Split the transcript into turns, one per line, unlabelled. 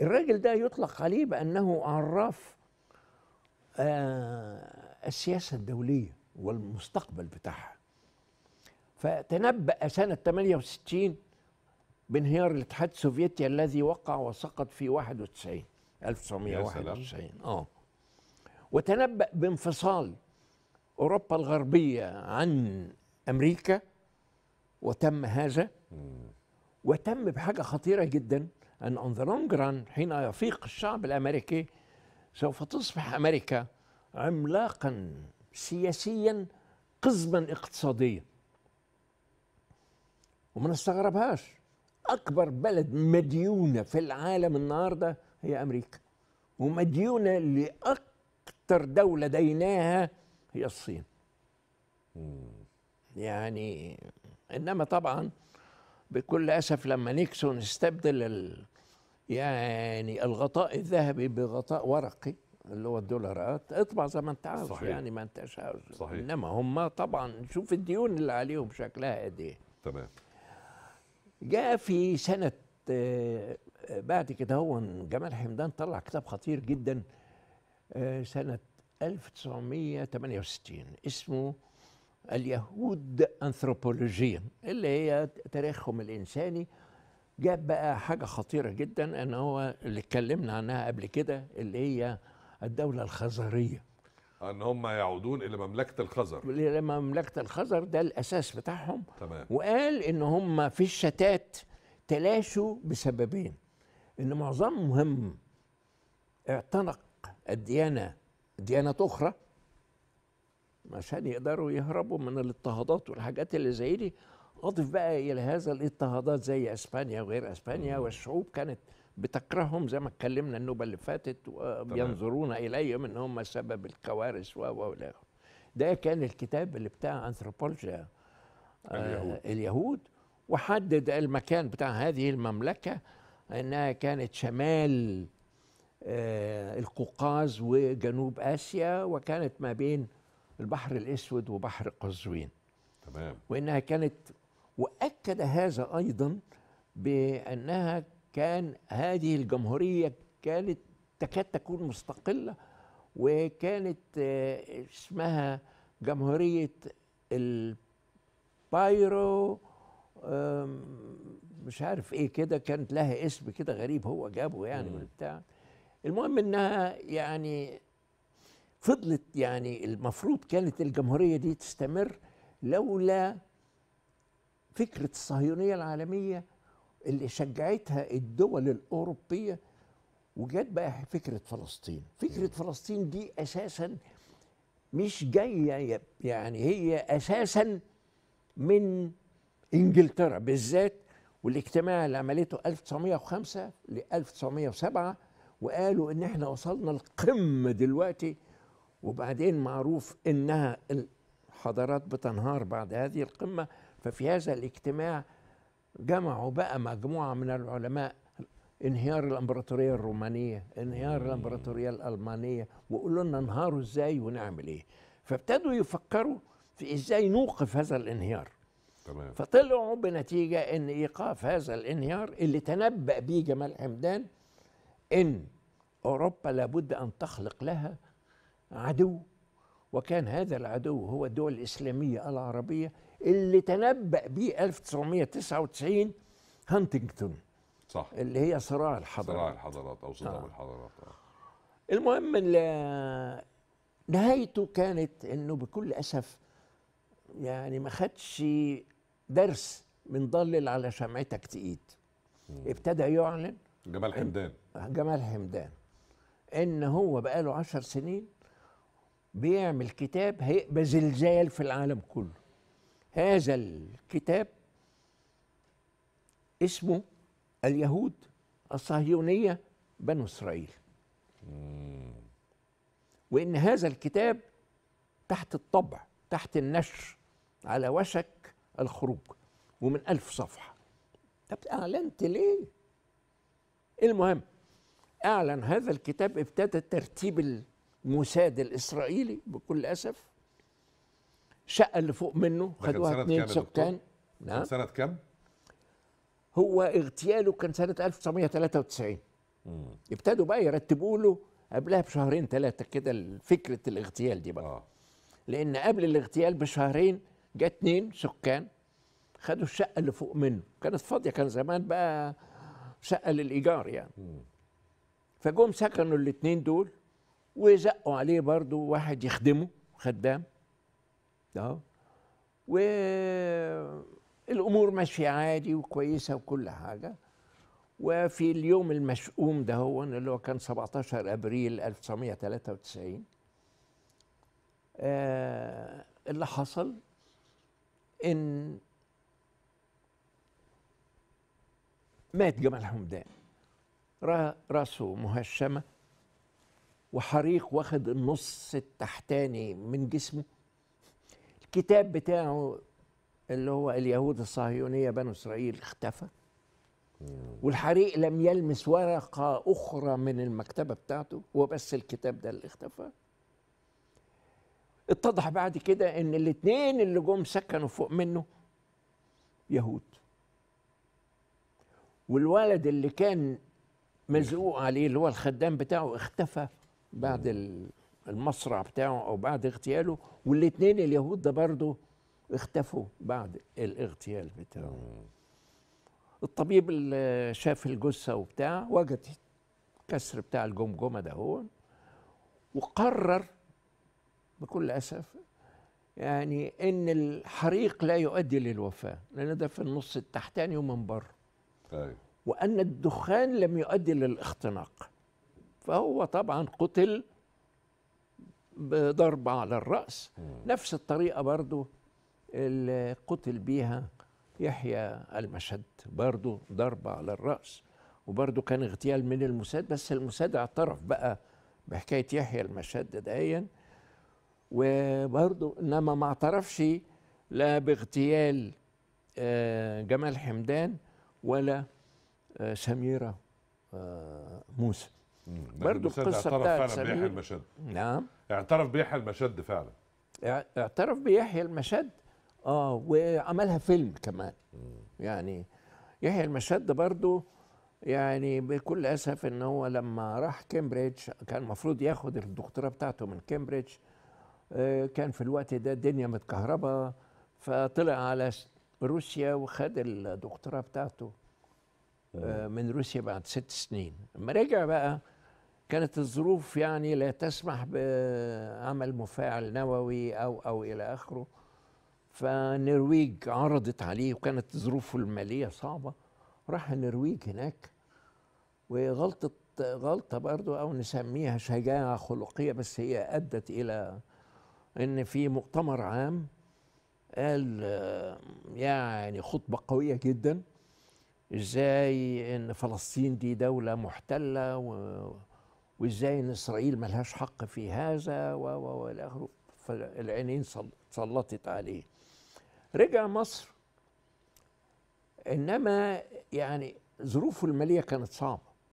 الراجل ده يطلق عليه بأنه عراف آه، السياسة الدولية والمستقبل بتاعها فتنبأ سنة 68 بانهيار الاتحاد السوفيتي الذي وقع وسقط في 91 1991 اه وتنبأ بانفصال أوروبا الغربية عن أمريكا وتم هذا وتم بحاجة خطيرة جدا أن on the long run حين يفيق الشعب الأمريكي سوف تصبح أمريكا عملاقا سياسيا قزما اقتصاديا وما نستغربهاش أكبر بلد مديونة في العالم النهاردة هي أمريكا ومديونة لأكثر دولة ديناها هي الصين يعني إنما طبعا بكل اسف لما نيكسون استبدل ال يعني الغطاء الذهبي بغطاء ورقي اللي هو الدولارات اطبع زي ما انت عاوز صحيح. يعني ما انتش عاوز صحيح. انما هم طبعا شوف الديون اللي عليهم شكلها قد ايه تمام جاء في سنه آه، بعد كده هو جمال حمدان طلع كتاب خطير جدا آه، سنه 1968 اسمه اليهود أنثروبولوجيا اللي هي تاريخهم الإنساني جاب بقى حاجة خطيرة جدا أن هو اللي اتكلمنا عنها قبل كده اللي هي الدولة الخزرية ان هم يعودون الى مملكه الخزر الى مملكه الخزر ده الاساس بتاعهم تمام. وقال ان هم في الشتات تلاشوا بسببين ان معظمهم اعتنق الديانه ديانات اخرى عشان يقدروا يهربوا من الاضطهادات والحاجات اللي زي دي اضف بقى الى هذا الاضطهادات زي اسبانيا وغير اسبانيا والشعوب كانت بتكرههم زي ما اتكلمنا النوبه اللي فاتت وينظرون اليهم ان هم سبب الكوارث و و ده كان الكتاب اللي بتاع انثروبولوجيا آه، اليهود. اليهود وحدد المكان بتاع هذه المملكه انها كانت شمال آه، القوقاز وجنوب اسيا وكانت ما بين البحر الاسود وبحر قزوين تمام وانها كانت واكد هذا ايضا بانها كان هذه الجمهوريه كانت تكاد تكون مستقله وكانت آه، اسمها جمهوريه البايرو مش عارف ايه كده كانت لها اسم كده غريب هو جابه يعني بتاع المهم انها يعني فضلت يعني المفروض كانت الجمهورية دي تستمر لولا فكرة الصهيونية العالمية اللي شجعتها الدول الأوروبية وجت بقى فكرة فلسطين فكرة فلسطين دي أساسا مش جاية يعني هي أساسا من إنجلترا بالذات والاجتماع اللي عملته 1905 ل 1907 وقالوا إن إحنا وصلنا القمة دلوقتي وبعدين معروف انها الحضارات بتنهار بعد هذه القمه ففي هذا الاجتماع جمعوا بقى مجموعه من العلماء انهيار الامبراطوريه الرومانيه انهيار الامبراطوريه الالمانيه وقولوا لنا انهاروا ازاي ونعمل ايه فابتدوا يفكروا في ازاي نوقف هذا الانهيار تمام فطلعوا بنتيجه ان ايقاف هذا الانهيار اللي تنبأ به جمال حمدان ان اوروبا لابد ان تخلق لها عدو وكان هذا العدو هو الدول الإسلامية العربية اللي تنبأ به 1999 هانتنجتون صح اللي هي صراع الحضارات صراع الحضارات أو صدام آه. الحضارات آه. المهم نهايته كانت انه بكل اسف يعني ما خدش درس من ضلل على شمعتك تقيد ابتدى يعلن جمال حمدان جمال حمدان ان هو بقاله عشر سنين بيعمل كتاب هيبقى زلزال في العالم كله هذا الكتاب اسمه اليهود الصهيونية بنو إسرائيل وإن هذا الكتاب تحت الطبع تحت النشر على وشك الخروج ومن ألف صفحة طب أعلنت ليه؟ المهم أعلن هذا الكتاب ابتدى ترتيب موساد الاسرائيلي بكل اسف الشقه اللي فوق منه خدوها اثنين سكان نعم سنه كم؟ هو اغتياله كان سنه 1993 مم. ابتدوا بقى يرتبوا له قبلها بشهرين ثلاثه كده فكره الاغتيال دي بقى آه. لان قبل الاغتيال بشهرين جاء اثنين سكان خدوا الشقه اللي فوق منه كانت فاضيه كان زمان بقى شقه للايجار يعني مم. فجم سكنوا الاثنين دول وزقوا عليه برضو واحد يخدمه خدام اه والامور ماشيه عادي وكويسه وكل حاجه وفي اليوم المشؤوم ده هو اللي هو كان 17 ابريل 1993 آه اللي حصل ان مات جمال حمدان راسه مهشمه وحريق واخد النص التحتاني من جسمه الكتاب بتاعه اللي هو اليهود الصهيونية بنو إسرائيل اختفى والحريق لم يلمس ورقة أخرى من المكتبة بتاعته هو بس الكتاب ده اللي اختفى اتضح بعد كده ان الاتنين اللي جم سكنوا فوق منه يهود والولد اللي كان مزقوق عليه اللي هو الخدام بتاعه اختفى بعد المصرع بتاعه او بعد اغتياله والاثنين اليهود ده برضه اختفوا بعد الاغتيال بتاعه الطبيب اللي شاف الجثه وبتاع وجد كسر بتاع الجمجمه ده هو وقرر بكل اسف يعني ان الحريق لا يؤدي للوفاه لان ده في النص التحتاني ومن بره أيوه. وان الدخان لم يؤدي للاختناق فهو طبعا قتل بضربة على الرأس نفس الطريقة برضو اللي قتل بيها يحيى المشد برضو ضربة على الرأس وبرضو كان اغتيال من المساد بس المساد اعترف بقى بحكاية يحيى المشد دهيا وبرضو إنما ما اعترفش لا باغتيال آه، جمال حمدان ولا آه، سميرة آه، موسى برضه القصه بتاعت فعلا بيحيى المشد نعم اعترف بيحيى المشد فعلا اعترف بيحيى المشد اه وعملها فيلم كمان مم. يعني يحيى المشد برضه يعني بكل اسف ان هو لما راح كامبريدج كان المفروض ياخد الدكتوراه بتاعته من كامبريدج آه، كان في الوقت ده الدنيا متكهربه فطلع على روسيا وخد الدكتوراه بتاعته آه، من روسيا بعد ست سنين لما رجع بقى كانت الظروف يعني لا تسمح بعمل مفاعل نووي او او الى اخره فالنرويج عرضت عليه وكانت ظروفه الماليه صعبه راح النرويج هناك وغلطه غلطه برضو او نسميها شجاعه خلقيه بس هي ادت الى ان في مؤتمر عام قال يعني خطبه قويه جدا ازاي ان فلسطين دي دوله محتله و وازاي ان اسرائيل ملهاش حق في هذا و و و فالعينين سلطت عليه رجع مصر انما يعني ظروفه الماليه كانت صعبه